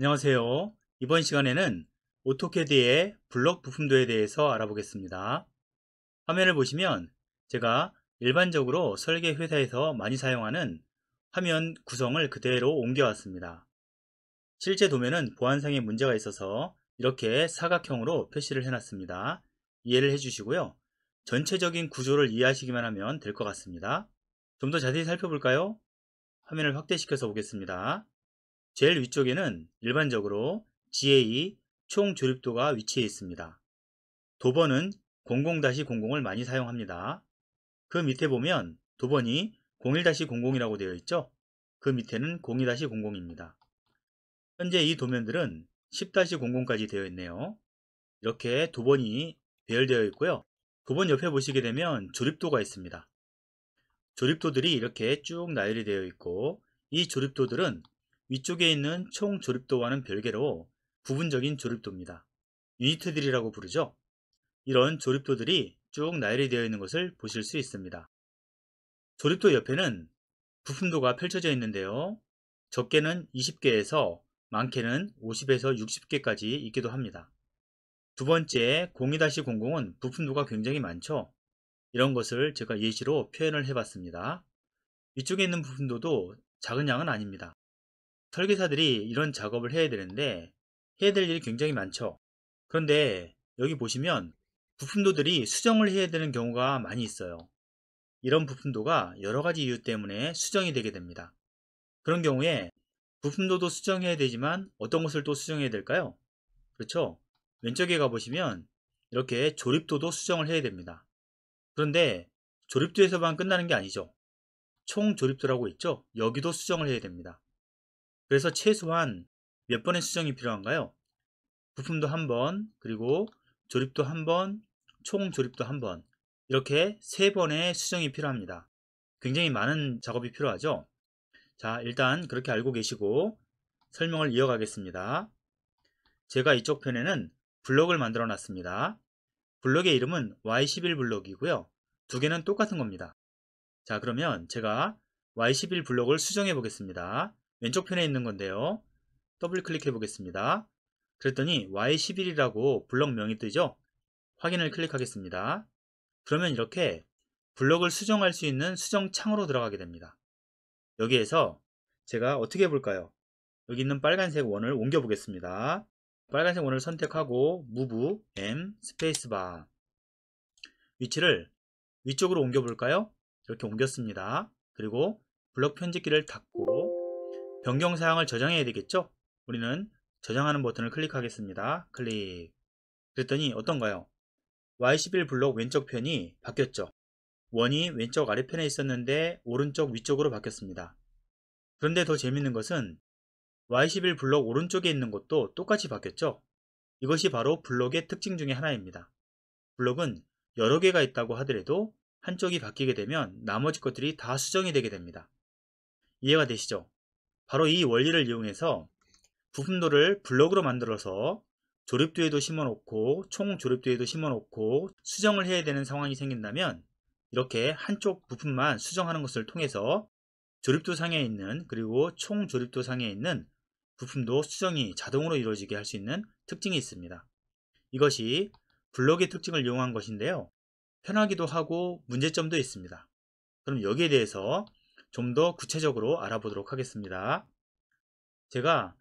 안녕하세요. 이번 시간에는 오토캐드의 블록 부품도에 대해서 알아보겠습니다. 화면을 보시면 제가 일반적으로 설계 회사에서 많이 사용하는 화면 구성을 그대로 옮겨왔습니다. 실제 도면은 보안상의 문제가 있어서 이렇게 사각형으로 표시를 해놨습니다. 이해를 해주시고요. 전체적인 구조를 이해하시기만 하면 될 것 같습니다. 좀 더 자세히 살펴볼까요? 화면을 확대시켜서 보겠습니다. 제일 위쪽에는 일반적으로 GA 총 조립도가 위치해 있습니다. 도번은 00-00을 많이 사용합니다. 그 밑에 보면 도번이 01-00이라고 되어 있죠? 그 밑에는 02-00입니다. 현재 이 도면들은 10-00까지 되어 있네요. 이렇게 도번이 배열되어 있고요. 도번 옆에 보시게 되면 조립도가 있습니다. 조립도들이 이렇게 쭉 나열이 되어 있고 이 조립도들은 위쪽에 있는 총 조립도와는 별개로 부분적인 조립도입니다. 유니트들이라고 부르죠. 이런 조립도들이 쭉 나열이 되어 있는 것을 보실 수 있습니다. 조립도 옆에는 부품도가 펼쳐져 있는데요. 적게는 20개에서 많게는 50에서 60개까지 있기도 합니다. 두 번째 02-00은 부품도가 굉장히 많죠. 이런 것을 제가 예시로 표현을 해봤습니다. 위쪽에 있는 부품도도 작은 양은 아닙니다. 설계사들이 이런 작업을 해야 되는데 해야 될 일이 굉장히 많죠. 그런데 여기 보시면 부품도들이 수정을 해야 되는 경우가 많이 있어요. 이런 부품도가 여러 가지 이유 때문에 수정이 되게 됩니다. 그런 경우에 부품도도 수정해야 되지만 어떤 것을 또 수정해야 될까요? 그렇죠? 왼쪽에 가보시면 이렇게 조립도도 수정을 해야 됩니다. 그런데 조립도에서만 끝나는 게 아니죠. 총 조립도라고 있죠? 여기도 수정을 해야 됩니다. 그래서 최소한 몇 번의 수정이 필요한가요? 부품도 한 번, 그리고 조립도 한 번, 총 조립도 한 번. 이렇게 세 번의 수정이 필요합니다. 굉장히 많은 작업이 필요하죠? 자, 일단 그렇게 알고 계시고 설명을 이어가겠습니다. 제가 이쪽 편에는 블록을 만들어 놨습니다. 블록의 이름은 Y11 블록이고요. 두 개는 똑같은 겁니다. 자, 그러면 제가 Y11 블록을 수정해 보겠습니다. 왼쪽 편에 있는 건데요. 더블 클릭해 보겠습니다. 그랬더니 Y11이라고 블럭명이 뜨죠? 확인을 클릭하겠습니다. 그러면 이렇게 블럭을 수정할 수 있는 수정 창으로 들어가게 됩니다. 여기에서 제가 어떻게 해볼까요? 여기 있는 빨간색 원을 옮겨 보겠습니다. 빨간색 원을 선택하고 무브 M 스페이스바 위치를 위쪽으로 옮겨 볼까요? 이렇게 옮겼습니다. 그리고 블럭 편집기를 닫고 변경사항을 저장해야 되겠죠? 우리는 저장하는 버튼을 클릭하겠습니다. 클릭. 그랬더니 어떤가요? Y11 블록 왼쪽 편이 바뀌었죠. 원이 왼쪽 아래편에 있었는데 오른쪽 위쪽으로 바뀌었습니다. 그런데 더 재밌는 것은 Y11 블록 오른쪽에 있는 것도 똑같이 바뀌었죠. 이것이 바로 블록의 특징 중의 하나입니다. 블록은 여러 개가 있다고 하더라도 한쪽이 바뀌게 되면 나머지 것들이 다 수정이 되게 됩니다. 이해가 되시죠? 바로 이 원리를 이용해서 부품도를 블록으로 만들어서 조립도에도 심어놓고 총 조립도에도 심어놓고 수정을 해야 되는 상황이 생긴다면 이렇게 한쪽 부품만 수정하는 것을 통해서 조립도 상에 있는 그리고 총 조립도 상에 있는 부품도 수정이 자동으로 이루어지게 할 수 있는 특징이 있습니다. 이것이 블록의 특징을 이용한 것인데요. 편하기도 하고 문제점도 있습니다. 그럼 여기에 대해서 좀더 구체적으로 알아보도록 하겠습니다. 제가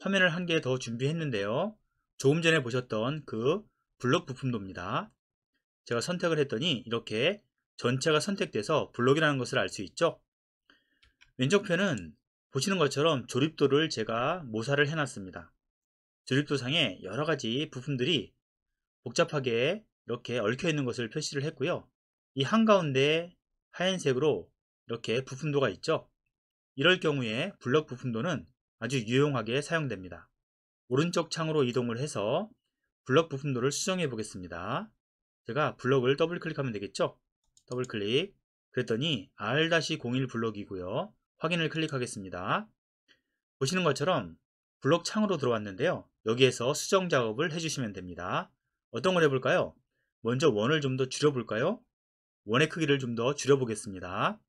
화면을 한 개 더 준비했는데요. 조금 전에 보셨던 그 블록 부품도입니다. 제가 선택을 했더니 이렇게 전체가 선택돼서 블록이라는 것을 알 수 있죠. 왼쪽편은 보시는 것처럼 조립도를 제가 모사를 해놨습니다. 조립도 상에 여러가지 부품들이 복잡하게 이렇게 얽혀있는 것을 표시를 했고요. 이 한가운데 하얀색으로 이렇게 부품도가 있죠. 이럴 경우에 블럭 부품도는 아주 유용하게 사용됩니다. 오른쪽 창으로 이동을 해서 블럭 부품도를 수정해 보겠습니다. 제가 블럭을 더블 클릭하면 되겠죠? 더블 클릭. 그랬더니 R-01 블럭이고요. 확인을 클릭하겠습니다. 보시는 것처럼 블럭 창으로 들어왔는데요. 여기에서 수정 작업을 해주시면 됩니다. 어떤 걸 해볼까요? 먼저 원을 좀 더 줄여볼까요? 원의 크기를 좀 더 줄여보겠습니다.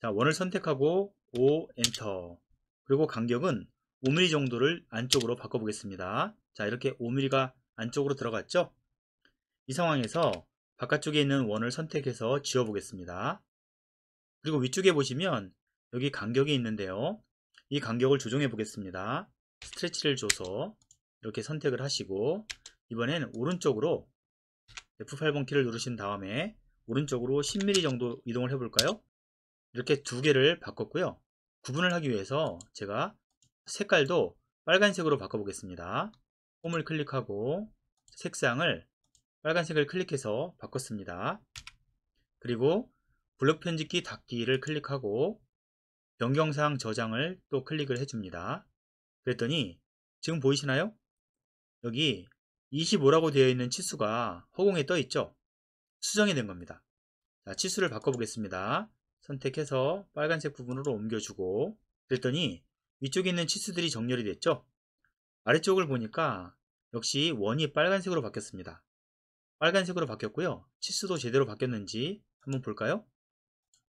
자, 원을 선택하고 5 엔터 그리고 간격은 5mm 정도를 안쪽으로 바꿔보겠습니다. 자 이렇게 5mm가 안쪽으로 들어갔죠? 이 상황에서 바깥쪽에 있는 원을 선택해서 지워보겠습니다. 그리고 위쪽에 보시면 여기 간격이 있는데요. 이 간격을 조정해 보겠습니다. 스트레치를 줘서 이렇게 선택을 하시고 이번엔 오른쪽으로 F8번 키를 누르신 다음에 오른쪽으로 10mm 정도 이동을 해볼까요? 이렇게 두 개를 바꿨고요. 구분을 하기 위해서 제가 색깔도 빨간색으로 바꿔보겠습니다. 홈을 클릭하고 색상을 빨간색을 클릭해서 바꿨습니다. 그리고 블록 편집기 닫기를 클릭하고 변경사항 저장을 또 클릭을 해줍니다. 그랬더니 지금 보이시나요? 여기 25라고 되어 있는 치수가 허공에 떠 있죠? 수정이 된 겁니다. 자, 치수를 바꿔보겠습니다. 선택해서 빨간색 부분으로 옮겨주고 그랬더니 위쪽에 있는 치수들이 정렬이 됐죠. 아래쪽을 보니까 역시 원이 빨간색으로 바뀌었습니다. 빨간색으로 바뀌었고요. 치수도 제대로 바뀌었는지 한번 볼까요?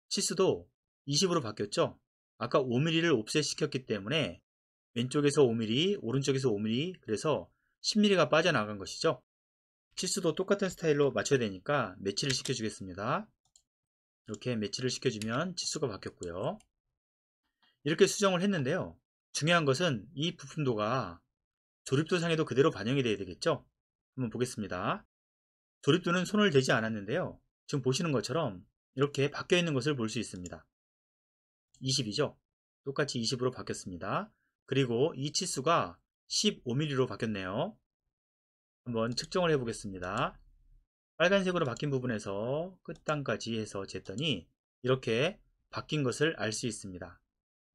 치수도 20으로 바뀌었죠. 아까 5mm를 옵셋 시켰기 때문에 왼쪽에서 5mm, 오른쪽에서 5mm, 그래서 10mm가 빠져나간 것이죠. 치수도 똑같은 스타일로 맞춰야 되니까 매치를 시켜주겠습니다. 이렇게 매치를 시켜주면 지수가 바뀌었고요. 이렇게 수정을 했는데요. 중요한 것은 이 부품도가 조립도상에도 그대로 반영이 돼야 되겠죠? 한번 보겠습니다. 조립도는 손을 대지 않았는데요. 지금 보시는 것처럼 이렇게 바뀌어 있는 것을 볼 수 있습니다. 20이죠? 똑같이 20으로 바뀌었습니다. 그리고 이 치수가 15mm로 바뀌었네요. 한번 측정을 해보겠습니다. 빨간색으로 바뀐 부분에서 끝단까지 해서 쟀더니 이렇게 바뀐 것을 알 수 있습니다.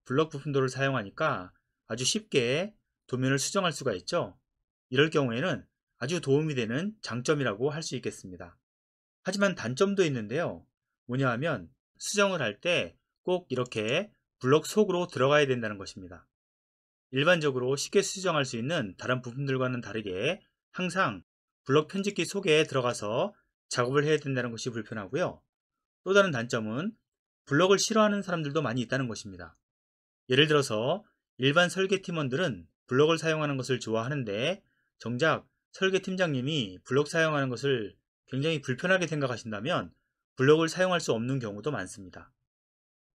블럭 부품도를 사용하니까 아주 쉽게 도면을 수정할 수가 있죠. 이럴 경우에는 아주 도움이 되는 장점이라고 할 수 있겠습니다. 하지만 단점도 있는데요. 뭐냐 하면 수정을 할 때 꼭 이렇게 블럭 속으로 들어가야 된다는 것입니다. 일반적으로 쉽게 수정할 수 있는 다른 부품들과는 다르게 항상 블럭 편집기 속에 들어가서 작업을 해야 된다는 것이 불편하고요. 또 다른 단점은 블럭을 싫어하는 사람들도 많이 있다는 것입니다. 예를 들어서 일반 설계팀원들은 블럭을 사용하는 것을 좋아하는데 정작 설계팀장님이 블럭 사용하는 것을 굉장히 불편하게 생각하신다면 블럭을 사용할 수 없는 경우도 많습니다.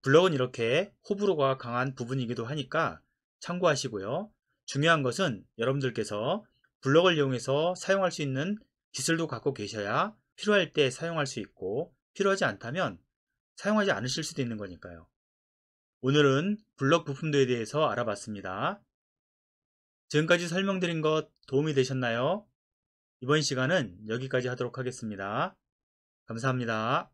블럭은 이렇게 호불호가 강한 부분이기도 하니까 참고하시고요. 중요한 것은 여러분들께서 블록을 이용해서 사용할 수 있는 기술도 갖고 계셔야 필요할 때 사용할 수 있고 필요하지 않다면 사용하지 않으실 수도 있는 거니까요. 오늘은 블럭 부품도에 대해서 알아봤습니다. 지금까지 설명드린 것 도움이 되셨나요? 이번 시간은 여기까지 하도록 하겠습니다. 감사합니다.